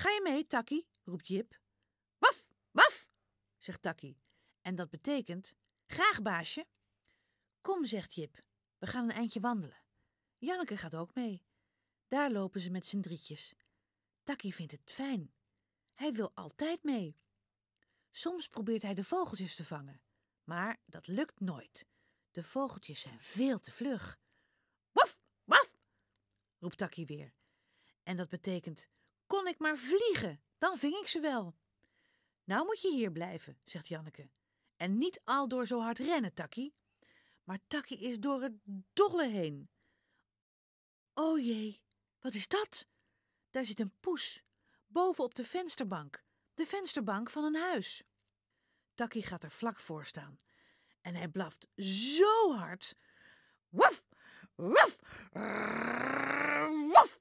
Ga je mee, Takkie? roept Jip. Waf, waf, zegt Takkie. En dat betekent: Graag, baasje. Kom, zegt Jip. We gaan een eindje wandelen. Janneke gaat ook mee. Daar lopen ze met z'n drietjes. Takkie vindt het fijn. Hij wil altijd mee. Soms probeert hij de vogeltjes te vangen, maar dat lukt nooit. De vogeltjes zijn veel te vlug. Waf, waf, roept Takkie weer. En dat betekent: kon ik maar vliegen, dan ving ik ze wel. Nou moet je hier blijven, zegt Janneke. En niet al door zo hard rennen, Takkie. Maar Takkie is door het dolle heen. O jee, wat is dat? Daar zit een poes, boven op de vensterbank, de vensterbank van een huis. Takkie gaat er vlak voor staan en hij blaft zo hard. Waf, waf, waf.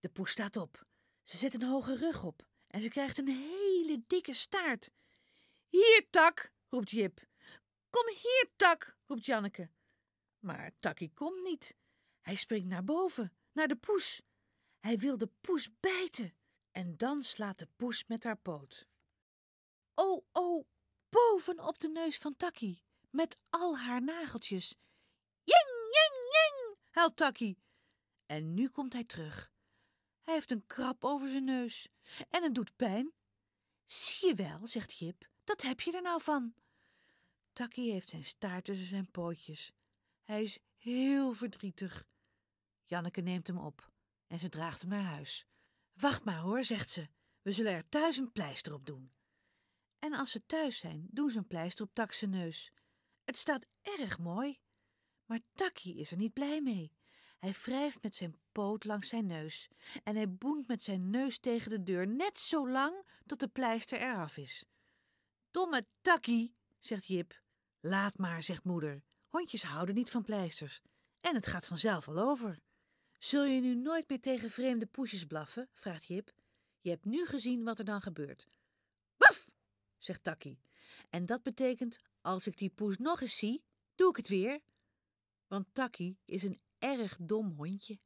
De poes staat op ze zet een hoge rug op en ze krijgt een hele dikke staart. Hier, Tak, roept Jip. Kom hier, Tak, roept Janneke. Maar Takkie komt niet. Hij springt naar boven, naar de poes. Hij wil de poes bijten en dan slaat de poes met haar poot. O, oh, o, oh, boven op de neus van Takkie, met al haar nageltjes. Jing, jing, jing, huilt Takkie. En nu komt hij terug. Hij heeft een krab over zijn neus en het doet pijn. Zie je wel, zegt Jip, dat heb je er nou van. Takkie heeft zijn staart tussen zijn pootjes. Hij is heel verdrietig. Janneke neemt hem op en ze draagt hem naar huis. Wacht maar hoor, zegt ze. We zullen er thuis een pleister op doen. En als ze thuis zijn, doen ze een pleister op Tak's neus. Het staat erg mooi. Maar Takkie is er niet blij mee. Hij wrijft met zijn poot langs zijn neus en hij boent met zijn neus tegen de deur net zo lang tot de pleister eraf is. Domme takkie, zegt Jip. Laat maar, zegt moeder. Hondjes houden niet van pleisters. En het gaat vanzelf al over. Zul je nu nooit meer tegen vreemde poesjes blaffen? vraagt Jip. Je hebt nu gezien wat er dan gebeurt. Waf, zegt Takkie. En dat betekent: als ik die poes nog eens zie, doe ik het weer. Want Taki is een erg dom hondje.